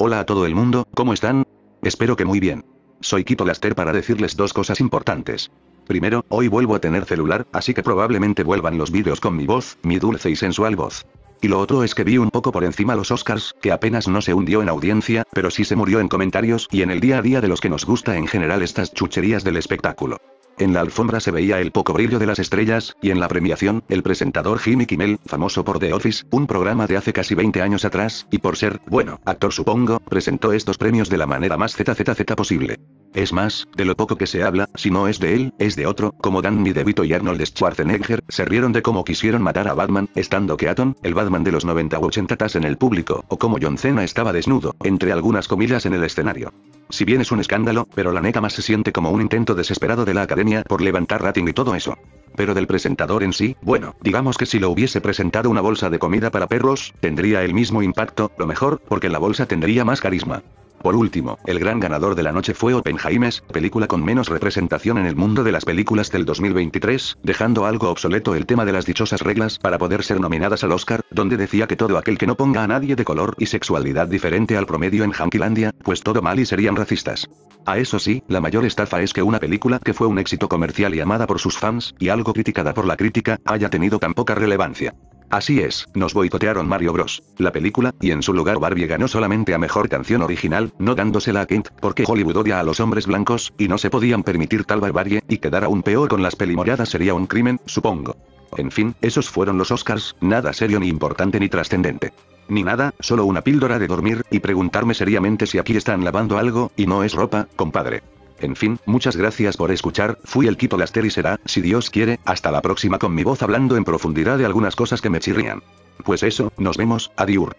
Hola a todo el mundo, ¿cómo están? Espero que muy bien. Soy Kito Laster para decirles dos cosas importantes. Primero, hoy vuelvo a tener celular, así que probablemente vuelvan los vídeos con mi voz, mi dulce y sensual voz. Y lo otro es que vi un poco por encima los Oscars, que apenas no se hundió en audiencia, pero sí se murió en comentarios y en el día a día de los que nos gusta en general estas chucherías del espectáculo. En la alfombra se veía el poco brillo de las estrellas, y en la premiación, el presentador Jimmy Kimmel, famoso por The Office, un programa de hace casi 20 años atrás, y por ser, bueno, actor supongo, presentó estos premios de la manera más ZZZ posible. Es más, de lo poco que se habla, si no es de él, es de otro, como Danny DeVito y Arnold Schwarzenegger, se rieron de cómo quisieron matar a Batman, estando que Keaton, el Batman de los 90 u 80 tas en el público, o como John Cena estaba desnudo, entre algunas comillas en el escenario. Si bien es un escándalo, pero la neta más se siente como un intento desesperado de la academia por levantar rating y todo eso. Pero del presentador en sí, bueno, digamos que si lo hubiese presentado una bolsa de comida para perros, tendría el mismo impacto, lo mejor, porque la bolsa tendría más carisma. Por último, el gran ganador de la noche fue Jaimes, película con menos representación en el mundo de las películas del 2023, dejando algo obsoleto el tema de las dichosas reglas para poder ser nominadas al Oscar, donde decía que todo aquel que no ponga a nadie de color y sexualidad diferente al promedio en Hankilandia, pues todo mal y serían racistas. A eso sí, la mayor estafa es que una película que fue un éxito comercial y amada por sus fans, y algo criticada por la crítica, haya tenido tan poca relevancia. Así es, nos boicotearon Mario Bros. La película, y en su lugar Barbie ganó solamente a mejor canción original, no dándosela a Kent, porque Hollywood odia a los hombres blancos, y no se podían permitir tal barbarie, y quedar aún peor con las pelimoradas sería un crimen, supongo. En fin, esos fueron los Oscars, nada serio ni importante ni trascendente. Ni nada, solo una píldora de dormir, y preguntarme seriamente si aquí están lavando algo, y no es ropa, compadre. En fin, muchas gracias por escuchar, fui el Quito Laster y será, si Dios quiere, hasta la próxima con mi voz hablando en profundidad de algunas cosas que me chirrían. Pues eso, nos vemos, adiur.